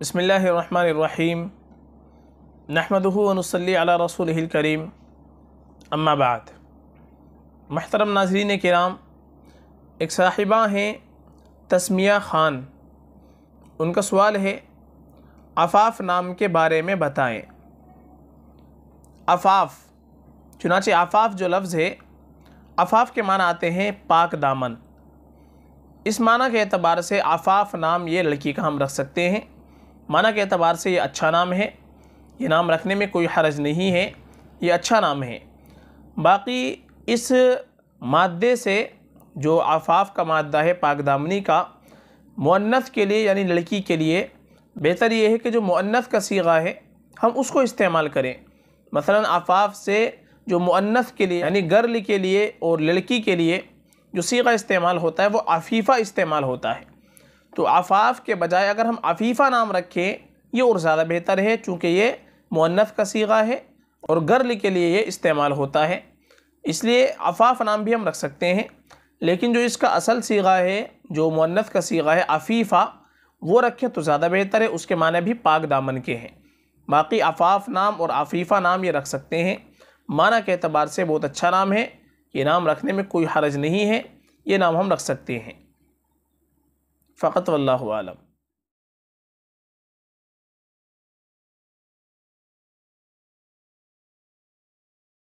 बसमीम नहमदनसली अला रसूल करीम अम्माबाद महतरम नाजरीन कराम एक साहिबा हैं तस्मिया ख़ान उनका सवाल है अफाफ नाम के बारे में बताएं अफाफ चुनाचे आफाफ जो लफ्ज़ है अफाफ के माना आते हैं पाक दामन इस माना के अतबार से आफाफ नाम ये लड़की का हम रख सकते हैं माना के अतबार से ये अच्छा नाम है ये नाम रखने में कोई हरज नहीं है ये अच्छा नाम है बाकी इस मादे से जो आफाफ का मादा है पागदामनी का मुन्नत के लिए यानी लड़की के लिए बेहतर ये है कि जो मुन्नत का सीगा है हम उसको इस्तेमाल करें मसलन आफाफ से जो मुन्नत के लिए यानी गर्ल के लिए और लड़की के लिए जो सीगा इस्तेमाल होता है वो आफीफ़ा इस्तेमाल होता है तो आफाफ के बजाय अगर हम आफीफा नाम रखें ये और ज़्यादा बेहतर है चूँकि ये मुन्नफ़ का सीगा है और गर्ल के लिए ये इस्तेमाल होता है इसलिए अफाफ नाम भी हम रख सकते हैं लेकिन जो इसका असल सीगा है जो मुन्नफ़ का सीगा है आफीफा वो रखें तो ज़्यादा बेहतर है उसके माने भी पाक दामन के हैं बाकी आफाफ नाम और आफीफ़ा नाम ये रख सकते हैं माना के अतबार से बहुत अच्छा नाम है ये नाम रखने में कोई हरज नहीं है ये नाम हम रख सकते हैं فقط والله أعلم